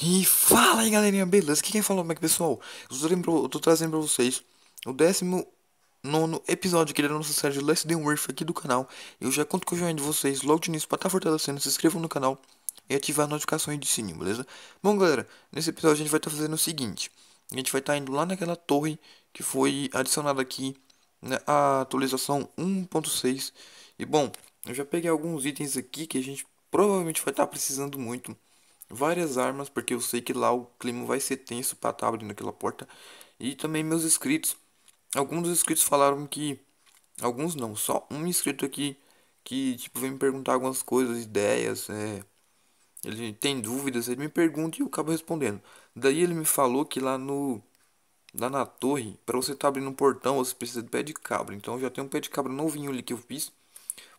E fala aí galerinha, beleza? Aqui quem falou, como é que pessoal? Eu tô trazendo pra vocês o 19 episódio aqui da nossa série de Let's Dance Worth aqui do canal. Eu já conto com o joinha de vocês logo de início pra estar tá fortalecendo, se inscrevam no canal e ativar as notificações de sininho, beleza? Bom galera, nesse episódio a gente vai estar tá fazendo o seguinte. A gente vai estar tá indo lá naquela torre que foi adicionada aqui né, atualização 1.6. E bom, eu já peguei alguns itens aqui que a gente provavelmente vai estar tá precisando muito várias armas, porque eu sei que lá o clima vai ser tenso para estar tá abrindo aquela porta. E também meus inscritos. Alguns dos inscritos falaram que. Alguns não, só um inscrito aqui que tipo, vem me perguntar algumas coisas, ideias. É, ele tem dúvidas, ele me pergunta e eu acabo respondendo. Daí ele me falou que lá no. Lá na torre, para você estar tá abrindo um portão, você precisa de pé de cabra. Então eu já tenho um pé de cabra novinho ali que eu fiz.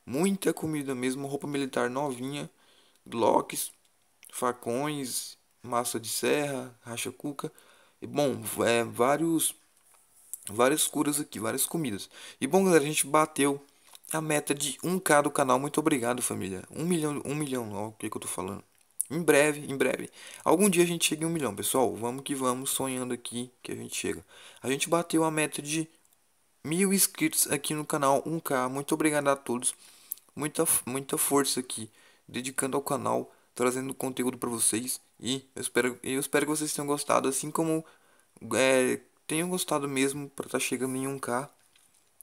Muita comida mesmo, roupa militar novinha, Glocks facões, massa de serra, racha cuca. E, bom, é, vários, várias curas aqui, várias comidas. E bom, galera, a gente bateu a meta de 1k do canal. Muito obrigado, família. 1 milhão, 1 milhão, ó, o que, que eu tô falando. Em breve, em breve. Algum dia a gente chega em 1 milhão, pessoal. Vamos que vamos, sonhando aqui que a gente chega. A gente bateu a meta de mil inscritos aqui no canal 1k. Muito obrigado a todos. Muita, muita força aqui, dedicando ao canal trazendo conteúdo para vocês e eu espero, eu espero que vocês tenham gostado, assim como é, tenham gostado mesmo para estar tá chegando em 1K.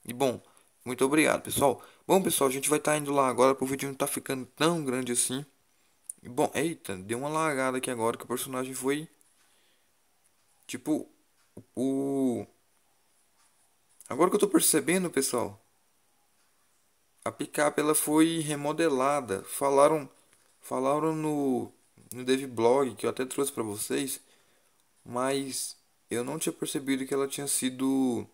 E bom, muito obrigado, pessoal. Bom, pessoal, a gente vai estar tá indo lá agora para o vídeo não tá ficando tão grande assim. E bom, eita, deu uma largada aqui agora que o personagem foi tipo o Agora que eu tô percebendo, pessoal, a picape ela foi remodelada. Falaram Falaram no, no Dev Blog, que eu até trouxe para vocês, mas eu não tinha percebido que ela tinha sido.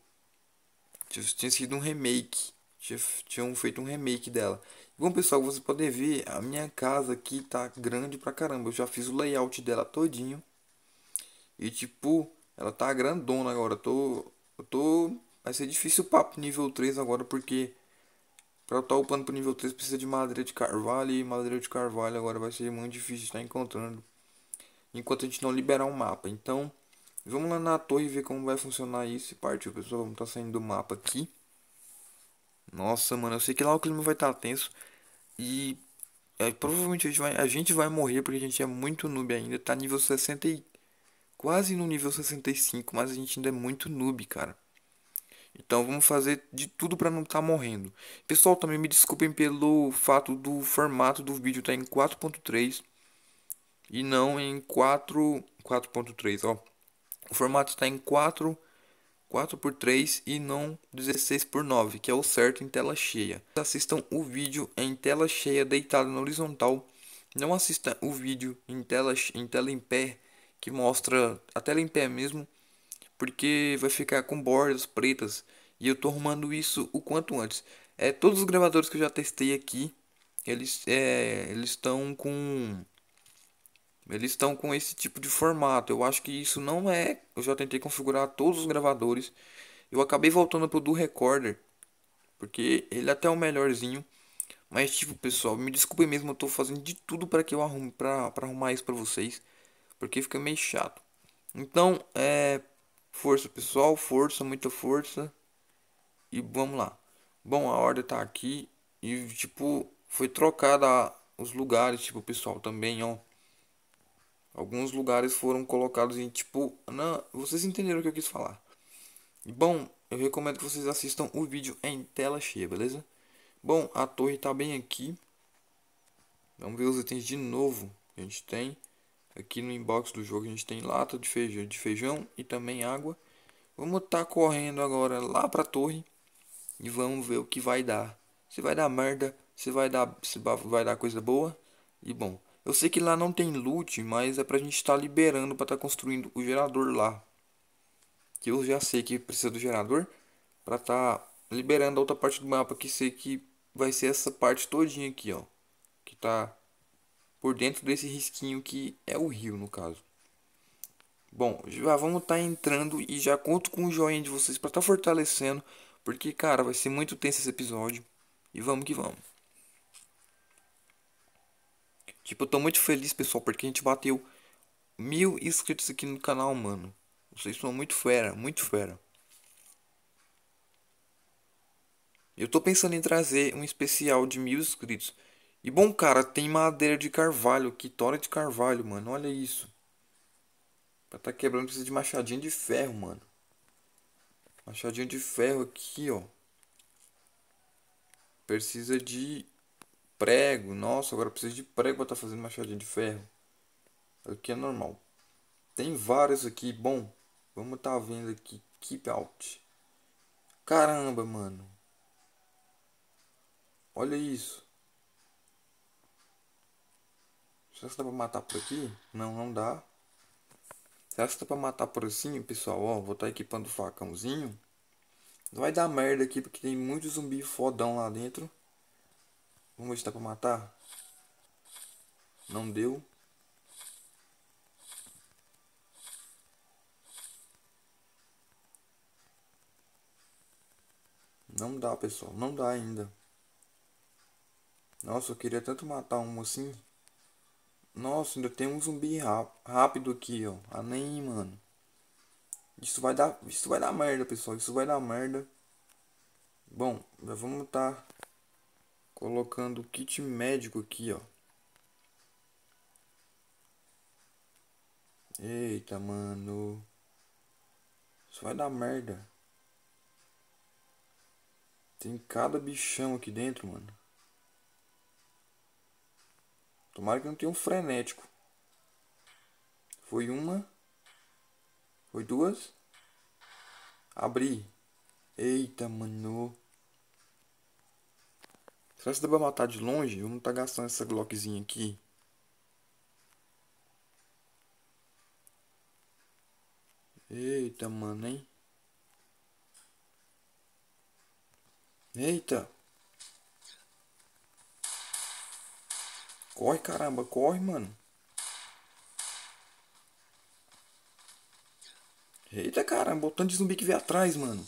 Tinha, tinha sido um remake. Tinha, tinham feito um remake dela. Bom, pessoal, vocês podem ver, a minha casa aqui tá grande pra caramba. Eu já fiz o layout dela todinho. E, tipo, ela tá grandona agora. Eu tô, eu tô... Vai ser difícil o papo nível 3 agora, porque Pra estar tá upando pro nível 3 precisa de madeira de carvalho. E madeira de carvalho agora vai ser muito difícil estar tá encontrando. Enquanto a gente não liberar um mapa. Então, vamos lá na torre ver como vai funcionar isso. E partiu, pessoal. Vamos estar tá saindo do mapa aqui. Nossa, mano. Eu sei que lá o clima vai estar tá tenso. E... É, provavelmente a gente, vai, a gente vai morrer porque a gente é muito noob ainda. Tá nível 60 e... Quase no nível 65, mas a gente ainda é muito noob, cara. Então vamos fazer de tudo para não estar tá morrendo. Pessoal, também me desculpem pelo fato do formato do vídeo estar tá em 4.3 e não em 4 4.3, ó. O formato está em 4 4 por 3 e não 16 por 9, que é o certo em tela cheia. Assistam o vídeo em tela cheia deitado na horizontal. Não assista o vídeo em tela em tela em pé que mostra a tela em pé mesmo porque vai ficar com bordas pretas e eu tô arrumando isso o quanto antes. É, todos os gravadores que eu já testei aqui, eles é, eles estão com eles estão com esse tipo de formato. Eu acho que isso não é. Eu já tentei configurar todos os gravadores. Eu acabei voltando pro do Recorder, porque ele é até é o melhorzinho. Mas tipo, pessoal, me desculpe mesmo, eu tô fazendo de tudo para que eu arrume para arrumar isso para vocês, porque fica meio chato. Então, é, Força, pessoal, força, muita força. E vamos lá. Bom, a ordem tá aqui e tipo foi trocada os lugares, tipo, pessoal, também, ó. Alguns lugares foram colocados em tipo, não, vocês entenderam o que eu quis falar. Bom, eu recomendo que vocês assistam o vídeo em tela cheia, beleza? Bom, a torre tá bem aqui. Vamos ver os itens de novo que a gente tem. Aqui no inbox do jogo a gente tem lata de feijão, de feijão e também água. Vamos estar tá correndo agora lá para a torre e vamos ver o que vai dar. Se vai dar merda, se vai dar, se vai dar coisa boa. E bom, eu sei que lá não tem loot, mas é pra gente estar tá liberando para estar tá construindo o gerador lá. Que eu já sei que precisa do gerador para estar tá liberando a outra parte do mapa que sei que vai ser essa parte todinha aqui, ó. Que tá por dentro desse risquinho que é o rio, no caso. Bom, já vamos estar tá entrando e já conto com o joinha de vocês para estar tá fortalecendo, porque, cara, vai ser muito tenso esse episódio. E vamos que vamos. Tipo, eu tô muito feliz, pessoal, porque a gente bateu mil inscritos aqui no canal, mano. Vocês são muito fera, muito fera. Eu tô pensando em trazer um especial de mil inscritos. E bom, cara, tem madeira de carvalho aqui, tora de carvalho, mano. Olha isso. Pra tá quebrando precisa de machadinha de ferro, mano. Machadinha de ferro aqui, ó. Precisa de prego. Nossa, agora precisa de prego pra tá fazendo machadinha de ferro. Aqui é normal. Tem vários aqui. Bom, vamos tá vendo aqui. Keep out. Caramba, mano. Olha isso. Será que dá pra matar por aqui? Não, não dá. Será que dá pra matar por assim, pessoal? Ó, vou estar tá equipando o facãozinho. Vai dar merda aqui, porque tem muito zumbi fodão lá dentro. Vamos ver se dá pra matar. Não deu. Não dá, pessoal. Não dá ainda. Nossa, eu queria tanto matar um assim. Nossa, ainda tem um zumbi rápido aqui, ó. Ah, nem, mano. Isso vai dar, isso vai dar merda, pessoal. Isso vai dar merda. Bom, já vamos tá colocando o kit médico aqui, ó. Eita, mano. Isso vai dar merda. Tem cada bichão aqui dentro, mano. Tomara que não tenha um frenético. Foi uma. Foi duas. Abri. Eita, mano. Será que dá pra matar de longe? Vamos tá gastando essa Glockzinha aqui. Eita, mano, hein? Eita. Corre, caramba, corre, mano. Eita, caramba, o tanto de zumbi que vem atrás, mano.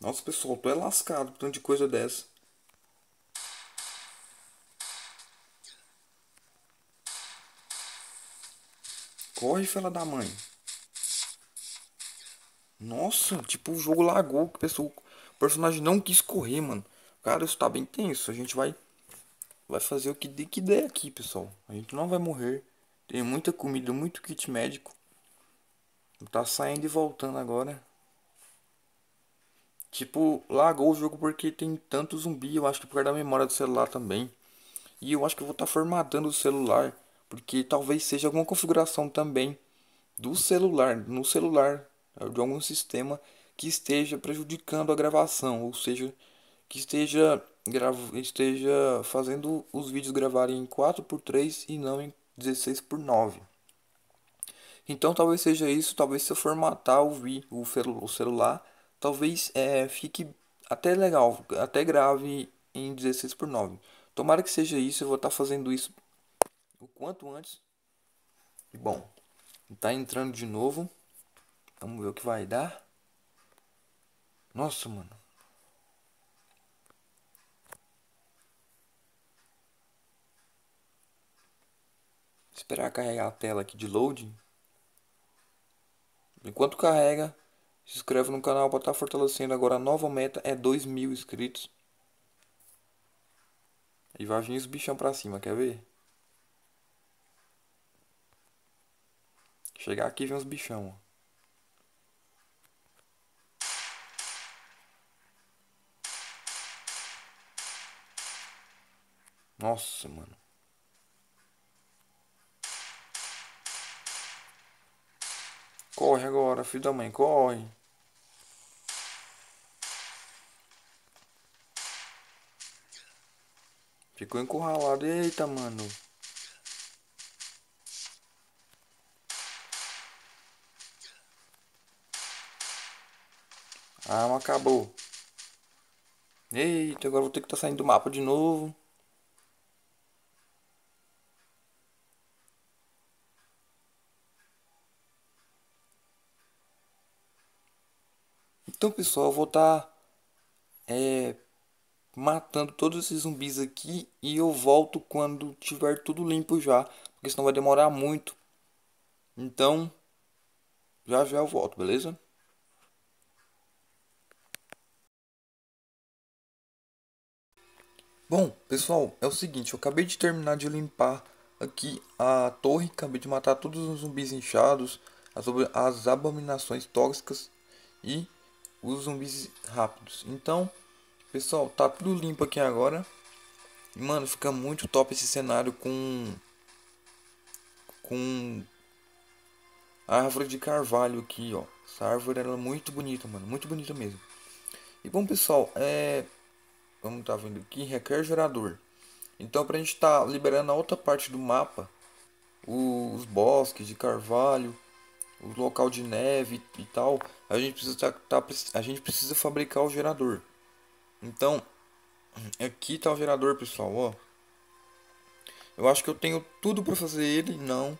Nossa, pessoal, tu é lascado com tanto de coisa dessa. Corre, fela da mãe. Nossa, tipo, o jogo lagou. Que pessoal o personagem não quis correr, mano. Cara, isso tá bem tenso. A gente vai vai fazer o que der, que der aqui, pessoal. A gente não vai morrer. Tem muita comida, muito kit médico. Tá saindo e voltando agora. Tipo, lagou o jogo porque tem tanto zumbi. Eu acho que por causa da memória do celular também. E eu acho que eu vou estar tá formatando o celular. Porque talvez seja alguma configuração também do celular. No celular, de algum sistema que esteja prejudicando a gravação, ou seja, que esteja, gravo, esteja fazendo os vídeos gravarem em 4x3 e não em 16x9. Então talvez seja isso, talvez se eu formatar o, vi, o, celu o celular, talvez é, fique até legal, até grave em 16 por 9. Tomara que seja isso, eu vou estar tá fazendo isso o quanto antes. bom, está entrando de novo. Vamos ver o que vai dar. Nossa, mano. Esperar carregar a tela aqui de loading. Enquanto carrega, se inscreve no canal para estar tá fortalecendo. Agora a nova meta é 2 mil inscritos. E vai vir os bichão pra cima, quer ver? Chegar aqui vem os bichão, ó. Nossa, mano. Corre agora, filho da mãe, corre. Ficou encurralado. Eita, mano. A arma acabou. Eita, agora vou ter que estar tá saindo do mapa de novo. Então, pessoal, eu vou estar tá, é, matando todos esses zumbis aqui e eu volto quando tiver tudo limpo já, porque senão vai demorar muito. Então, já já eu volto, beleza? Bom, pessoal, é o seguinte, eu acabei de terminar de limpar aqui a torre, acabei de matar todos os zumbis inchados, as, as abominações tóxicas e os zumbis rápidos. Então, pessoal, tá tudo limpo aqui agora. Mano, fica muito top esse cenário com com árvore de carvalho aqui, ó. Essa árvore ela é muito bonita, mano, muito bonita mesmo. E bom, pessoal, é vamos tá vendo aqui, requer gerador. Então, pra gente tá liberando a outra parte do mapa, os bosques de carvalho, o local de neve e tal, a gente precisa, tá, tá, a gente precisa fabricar o gerador. Então, aqui está o gerador, pessoal, ó. Eu acho que eu tenho tudo para fazer ele, não.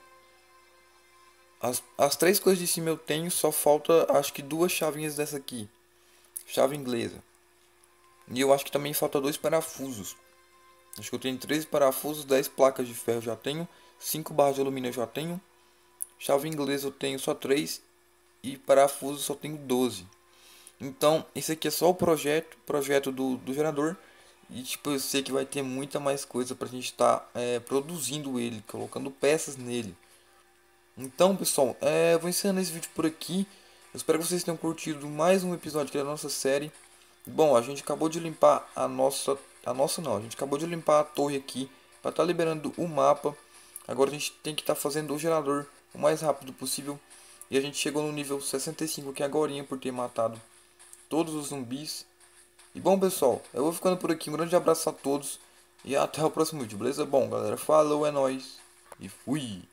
As, as três coisas de cima eu tenho, só falta acho que duas chavinhas dessa aqui. Chave inglesa. E eu acho que também falta dois parafusos. Acho que eu tenho três parafusos, 10 placas de ferro já tenho, 5 barras de alumínio já tenho, Chave inglesa eu tenho só 3 e parafuso só tenho 12. Então, esse aqui é só o projeto, projeto do, do gerador. E tipo, eu sei que vai ter muita mais coisa pra gente estar tá, é, produzindo ele, colocando peças nele. Então, pessoal, é, eu vou encerrando esse vídeo por aqui. Eu espero que vocês tenham curtido mais um episódio aqui da nossa série. Bom, a gente acabou de limpar a nossa... A nossa não, a gente acabou de limpar a torre aqui para estar tá liberando o mapa. Agora a gente tem que estar tá fazendo o gerador o mais rápido possível. E a gente chegou no nível 65 que é agora por ter matado todos os zumbis. E bom pessoal, eu vou ficando por aqui. Um grande abraço a todos e até o próximo vídeo, beleza? Bom galera, falou, é nóis e fui!